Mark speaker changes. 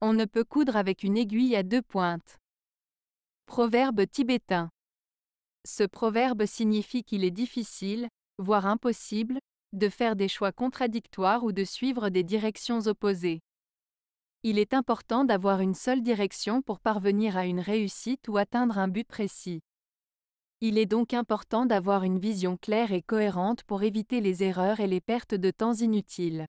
Speaker 1: On ne peut coudre avec une aiguille à deux pointes. Proverbe tibétain. Ce proverbe signifie qu'il est difficile, voire impossible, de faire des choix contradictoires ou de suivre des directions opposées. Il est important d'avoir une seule direction pour parvenir à une réussite ou atteindre un but précis. Il est donc important d'avoir une vision claire et cohérente pour éviter les erreurs et les pertes de temps inutiles.